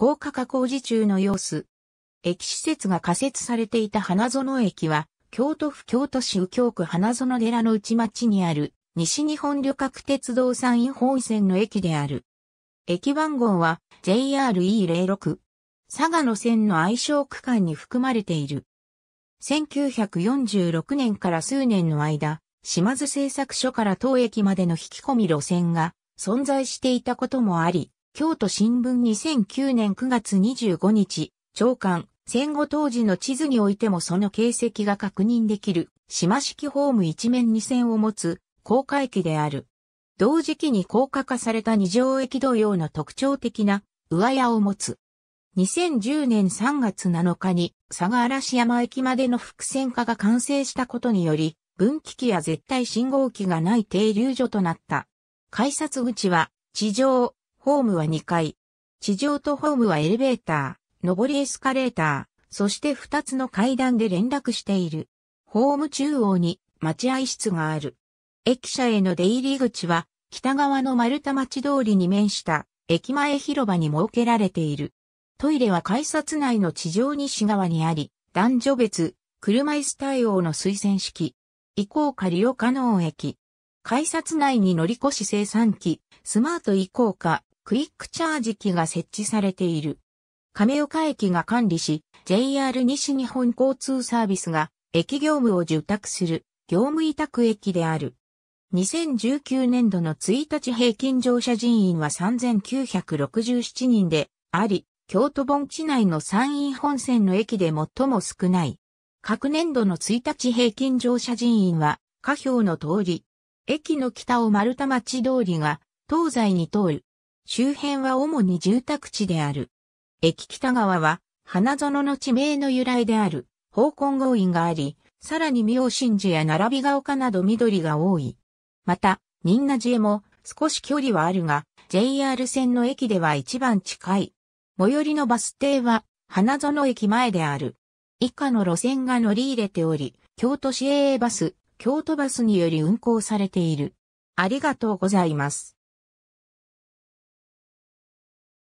高架化工事中の様子。駅施設が仮設されていた花園駅は、京都府京都市右京区花園寺の内町にある、西日本旅客鉄道山陰本線の駅である。駅番号は JRE06。佐賀の線の愛称区間に含まれている。1946年から数年の間、島津製作所から当駅までの引き込み路線が存在していたこともあり、京都新聞2009年9月25日、長官、戦後当時の地図においてもその形跡が確認できる、島式ホーム一面二線を持つ、高架駅である。同時期に高架化された二条駅同様の特徴的な、上屋を持つ。2010年3月7日に佐賀嵐山駅までの伏線化が完成したことにより、分岐器や絶対信号機がない停留所となった。改札口は地上、ホームは2階。地上とホームはエレベーター、上りエスカレーター、そして2つの階段で連絡している。ホーム中央に待合室がある。駅舎への出入り口は北側の丸太町通りに面した駅前広場に設けられている。トイレは改札内の地上西側にあり、男女別、車椅子対応の推薦式。移行か利用可能駅。改札内に乗り越し生産機、スマート移行かクイックチャージ機が設置されている。亀岡駅が管理し、JR 西日本交通サービスが駅業務を受託する業務委託駅である。2019年度の1日平均乗車人員は3967人であり、京都盆地内の山陰本線の駅で最も少ない。各年度の1日平均乗車人員は、下表の通り、駅の北を丸太町通りが東西に通る周辺は主に住宅地である。駅北側は、花園の地名の由来である、方根合院があり、さらに明神寺や並びが丘など緑が多い。また、仁和寺へも少し距離はあるが、JR 線の駅では一番近い。最寄りのバス停は、花園駅前である。以下の路線が乗り入れており、京都市営バス、京都バスにより運行されている。ありがとうございます。